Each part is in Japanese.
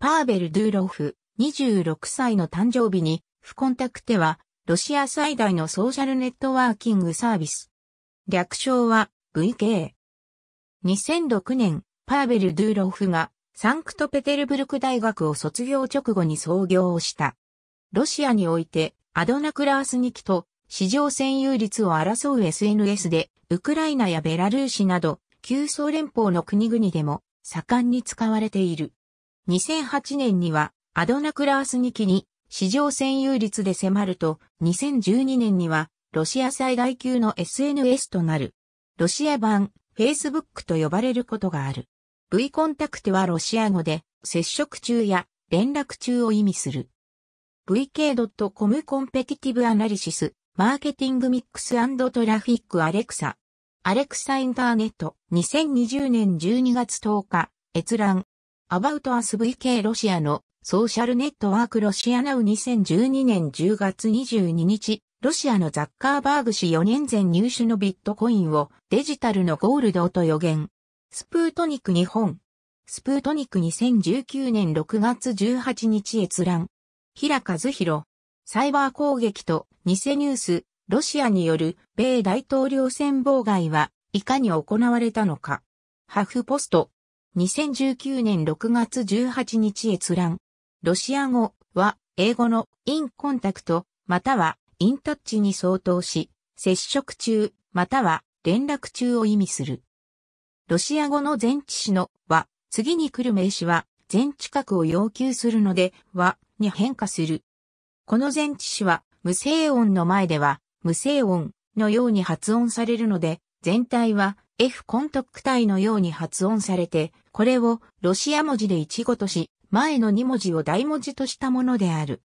パーベル・ドゥーロフ、26歳の誕生日に、フコンタクテは、ロシア最大のソーシャルネットワーキングサービス。略称は、VK。2006年、パーベル・ドゥーロフが、サンクトペテルブルク大学を卒業直後に創業をした。ロシアにおいて、アドナクラースニ期と、市場占有率を争う SNS で、ウクライナやベラルーシなど、旧ソ連邦の国々でも、盛んに使われている。2008年にはアドナクラース2期に市場占有率で迫ると、2012年にはロシア最大級の SNS となる。ロシア版 Facebook と呼ばれることがある。V コンタクトはロシア語で接触中や連絡中を意味する。vk.com コンペティティブアナリシス、マーケティングミックストラフィックアレクサ。アレクサインターネット2020年12月10日、閲覧。About Us VK ロシアのソーシャルネットワークロシアナウ2012年10月22日、ロシアのザッカーバーグ氏4年前入手のビットコインをデジタルのゴールドと予言。スプートニク日本。スプートニク2019年6月18日閲覧。平和弘。サイバー攻撃と偽ニュース、ロシアによる米大統領選妨害はいかに行われたのか。ハフポスト。2019年6月18日閲覧。ロシア語は英語のインコンタクトまたはインタッチに相当し、接触中または連絡中を意味する。ロシア語の前置詞のは次に来る名詞は前置格を要求するのではに変化する。この前置詞は無声音の前では無声音のように発音されるので全体は F コントック体のように発音されて、これをロシア文字で1語とし、前の2文字を大文字としたものである。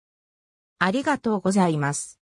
ありがとうございます。